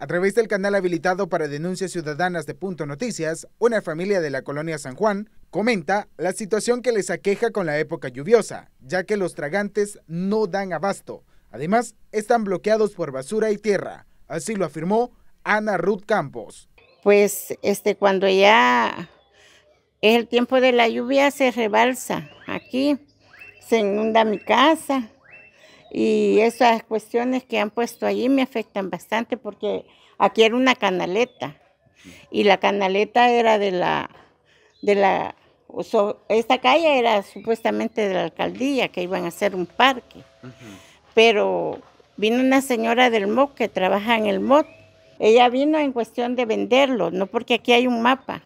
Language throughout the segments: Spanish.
A través del canal habilitado para denuncias ciudadanas de Punto Noticias, una familia de la colonia San Juan comenta la situación que les aqueja con la época lluviosa, ya que los tragantes no dan abasto. Además, están bloqueados por basura y tierra. Así lo afirmó Ana Ruth Campos. Pues este cuando ya es el tiempo de la lluvia se rebalsa aquí, se inunda mi casa y esas cuestiones que han puesto allí me afectan bastante porque aquí era una canaleta y la canaleta era de la, de la, esta calle era supuestamente de la alcaldía que iban a hacer un parque, pero vino una señora del MOT que trabaja en el MOT ella vino en cuestión de venderlo, no porque aquí hay un mapa.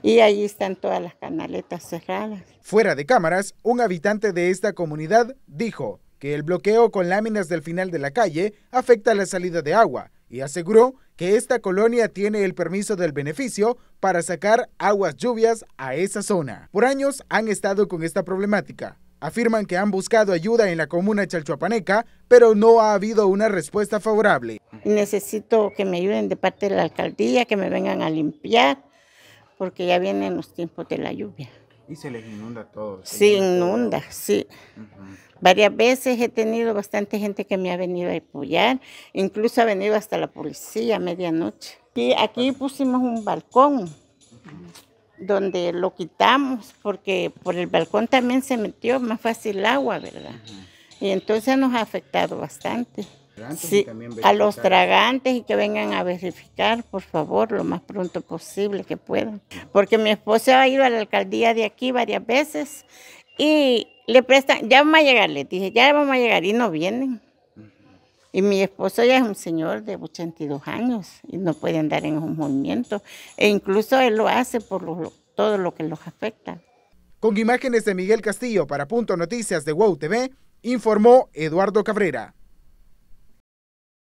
Y ahí están todas las canaletas cerradas. Fuera de cámaras, un habitante de esta comunidad dijo, que el bloqueo con láminas del final de la calle afecta la salida de agua y aseguró que esta colonia tiene el permiso del beneficio para sacar aguas lluvias a esa zona. Por años han estado con esta problemática. Afirman que han buscado ayuda en la comuna chalchuapaneca, pero no ha habido una respuesta favorable. Necesito que me ayuden de parte de la alcaldía, que me vengan a limpiar, porque ya vienen los tiempos de la lluvia. Y se les inunda todo. Se, inunda, sí. Varias veces he tenido bastante gente que me ha venido a apoyar, incluso ha venido hasta la policía a medianoche. y aquí pusimos un balcón donde lo quitamos porque por el balcón también se metió más fácil agua, ¿verdad? Y entonces nos ha afectado bastante a los tragantes y que vengan a verificar, por favor, lo más pronto posible que puedan. Porque mi esposo ha ido a la alcaldía de aquí varias veces y le prestan, ya vamos a llegar, le dije, ya vamos a llegar y no vienen. Y mi esposo ya es un señor de 82 años y no puede andar en un movimiento. E incluso él lo hace por todo lo que los afecta. Con imágenes de Miguel Castillo para Punto Noticias de WOW TV, informó Eduardo Cabrera.